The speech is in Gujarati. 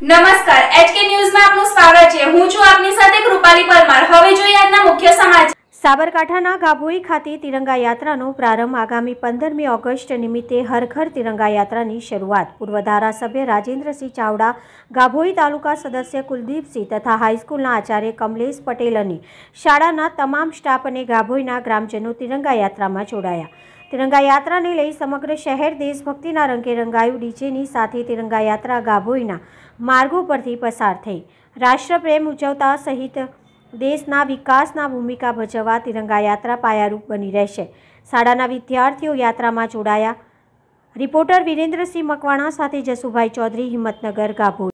નમસ્કાર એચકે ન્યૂઝમાં આપનું સ્વાગત છે હું છું આપની સાથે કૃપાલી પરમાર હવે જોઈએ આજના મુખ્ય સમાચાર સાબરકાંઠાના ગાભોઈ ખાતે તિરંગા યાત્રાનો પ્રારંભ આગામી પંદરમી ઓગસ્ટ નિમિત્તે હરઘર તિરંગા યાત્રાની શરૂઆત પૂર્વ ધારાસભ્ય રાજેન્દ્રસિંહ ચાવડા ગાભોઈ તાલુકા સદસ્ય કુલદીપસિંહ તથા હાઈસ્કૂલના આચાર્ય કમલેશ પટેલ અને શાળાના તમામ સ્ટાફ અને ગાભોઈના ગ્રામજનો તિરંગા યાત્રામાં જોડાયા તિરંગા યાત્રાને લઈ સમગ્ર શહેર દેશભક્તિના રંગે રંગાયું ડીજેની સાથે તિરંગા યાત્રા ગાભોઈના માર્ગો પરથી પસાર થઈ રાષ્ટ્રપ્રેમ ઉજવતા સહિત દેશના વિકાસના ભૂમિકા ભજવવા તિરંગા યાત્રા પાયારૂપ બની રહેશે શાળાના વિદ્યાર્થીઓ યાત્રામાં જોડાયા રિપોર્ટર વિરેન્દ્રસિંહ મકવાણા સાથે જસુભાઈ ચૌધરી હિંમતનગર ગાભોઈ